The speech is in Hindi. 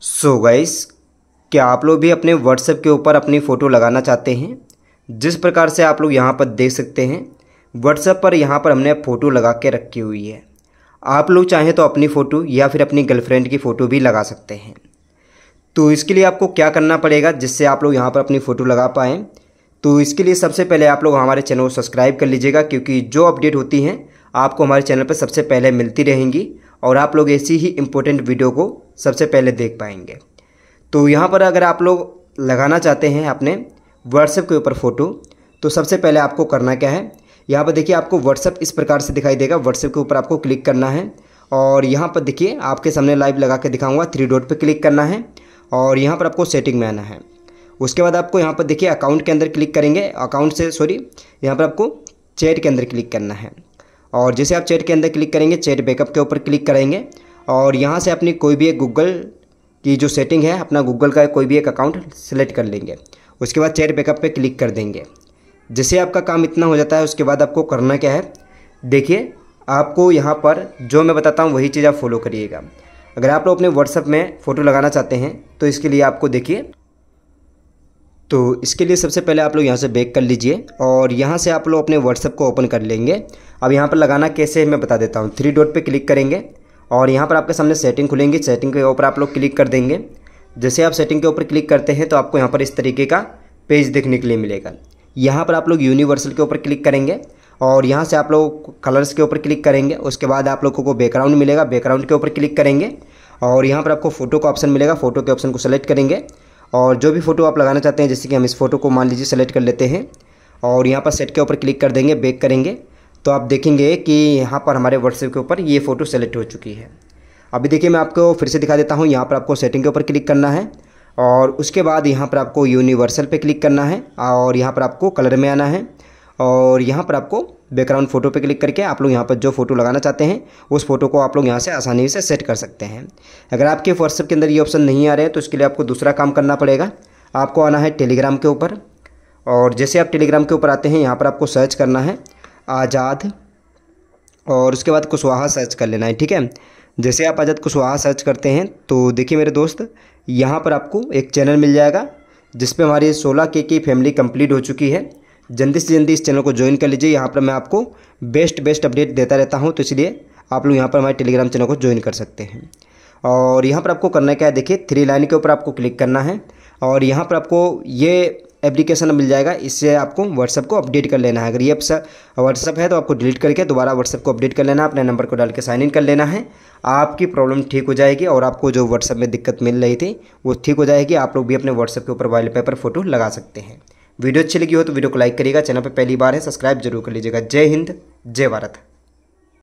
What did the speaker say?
सो so गाइस क्या आप लोग भी अपने व्हाट्सएप के ऊपर अपनी फ़ोटो लगाना चाहते हैं जिस प्रकार से आप लोग यहाँ पर देख सकते हैं व्हाट्सएप पर यहाँ पर हमने फ़ोटो लगा के रखी हुई है आप लोग चाहें तो अपनी फ़ोटो या फिर अपनी गर्लफ्रेंड की फ़ोटो भी लगा सकते हैं तो इसके लिए आपको क्या करना पड़ेगा जिससे आप लोग यहाँ पर अपनी फ़ोटो लगा पाएँ तो इसके लिए सबसे पहले आप लोग हमारे चैनल को सब्सक्राइब कर लीजिएगा क्योंकि जो अपडेट होती हैं आपको हमारे चैनल पर सबसे पहले मिलती रहेंगी और आप लोग ऐसी ही इम्पोर्टेंट वीडियो को सबसे पहले देख पाएंगे तो यहाँ पर अगर आप लोग लगाना चाहते हैं अपने व्हाट्सएप के ऊपर फ़ोटो तो सबसे पहले आपको करना क्या है यहाँ पर देखिए आपको व्हाट्सएप इस प्रकार से दिखाई देगा व्हाट्सएप के ऊपर आपको क्लिक करना है और यहाँ पर देखिए आपके सामने लाइव लगा के दिखाऊंगा थ्री डॉट पे क्लिक करना है और यहाँ पर आपको सेटिंग में आना है उसके बाद आपको यहाँ पर देखिए अकाउंट के अंदर क्लिक करेंगे अकाउंट से सॉरी यहाँ पर आपको चैट के अंदर क्लिक करना है और जैसे आप चैट के अंदर क्लिक करेंगे चैट बैकअप के ऊपर क्लिक करेंगे और यहाँ से अपनी कोई भी एक गूगल की जो सेटिंग है अपना गूगल का कोई भी एक अकाउंट सेलेक्ट कर लेंगे उसके बाद चैट बैकअप पे क्लिक कर देंगे जैसे आपका काम इतना हो जाता है उसके बाद आपको करना क्या है देखिए आपको यहाँ पर जो मैं बताता हूँ वही चीज़ आप फॉलो करिएगा अगर आप लोग अपने व्हाट्सअप में फ़ोटो लगाना चाहते हैं तो इसके लिए आपको देखिए तो इसके लिए सबसे पहले आप लोग यहाँ से बैक कर लीजिए और यहाँ से आप लोग अपने व्हाट्सअप को ओपन कर लेंगे अब यहाँ पर लगाना कैसे है मैं बता देता हूँ थ्री डॉट पे क्लिक करेंगे और यहाँ पर आपके सामने सेटिंग खुलेंगी सेटिंग के ऊपर आप लोग क्लिक कर देंगे जैसे आप सेटिंग के ऊपर क्लिक करते हैं तो आपको यहाँ पर इस तरीके का पेज देखने के लिए मिलेगा यहाँ पर आप लोग यूनिवर्सल के ऊपर क्लिक करेंगे और यहाँ से आप लोग कलर्स के ऊपर क्लिक करेंगे उसके बाद आप लोगों को बैकग्राउंड मिलेगा बैकग्राउंड के ऊपर क्लिक करेंगे और यहाँ पर आपको फोटो का ऑप्शन मिलेगा फोटो के ऑप्शन को सेलेक्ट करेंगे और जो भी फ़ोटो आप लगाना चाहते हैं जैसे कि हम इस फ़ोटो को मान लीजिए सेलेक्ट कर लेते हैं और यहाँ पर सेट के ऊपर क्लिक कर देंगे बेक करेंगे तो आप देखेंगे कि यहाँ पर हमारे व्हाट्सएप के ऊपर ये फ़ोटो सेलेक्ट हो चुकी है अभी देखिए मैं आपको फिर से दिखा देता हूँ यहाँ पर आपको सेटिंग के ऊपर क्लिक करना है और उसके बाद यहाँ पर आपको यूनिवर्सल पे क्लिक करना है और यहाँ पर आपको कलर में आना है और यहाँ पर आपको बैकग्राउंड फ़ोटो पे क्लिक करके आप लोग यहाँ पर जो फोटो लगाना चाहते हैं उस फोटो को आप लोग यहाँ से आसानी से सेट कर सकते हैं अगर आपके व्हाट्सएप के अंदर ये ऑप्शन नहीं आ रहे हैं तो इसके लिए आपको दूसरा काम करना पड़ेगा आपको आना है टेलीग्राम के ऊपर और जैसे आप टेलीग्राम के ऊपर आते हैं यहाँ पर आपको सर्च करना है आज़ाद और उसके बाद कुशवाहा सर्च कर लेना है ठीक है जैसे आप आज़ाद कुशवाहा सर्च करते हैं तो देखिए मेरे दोस्त यहाँ पर आपको एक चैनल मिल जाएगा जिस हमारी सोलह के की फैमिली कंप्लीट हो चुकी है जल्दी से जल्दी इस चैनल को ज्वाइन कर लीजिए यहाँ पर मैं आपको बेस्ट बेस्ट अपडेट देता रहता हूँ तो इसलिए आप लोग यहाँ पर हमारे टेलीग्राम चैनल को ज्वाइन कर सकते हैं और यहाँ पर आपको करना क्या है देखिए थ्री लाइन के ऊपर आपको क्लिक करना है और यहाँ पर आपको ये एप्लीकेशन मिल जाएगा इससे आपको व्हाट्सअप को अपडेट कर लेना है अगर ये व्हाट्सअप है तो आपको डिलीट करके दोबारा व्हाट्सअप को अपडेट कर लेना है अपने नंबर को डाल के साइन इन कर लेना है आपकी प्रॉब्लम ठीक हो जाएगी और आपको जो व्हाट्सअप में दिक्कत मिल रही थी वो ठीक हो जाएगी आप लोग भी अपने व्हाट्सअप के ऊपर पेपर फ़ोटो लगा सकते हैं वीडियो अच्छी लगी हो तो वीडियो को लाइक करिएगा चैनल पर पहली बार है सब्सक्राइब जरूर कर लीजिएगा जय हिंद जय भारत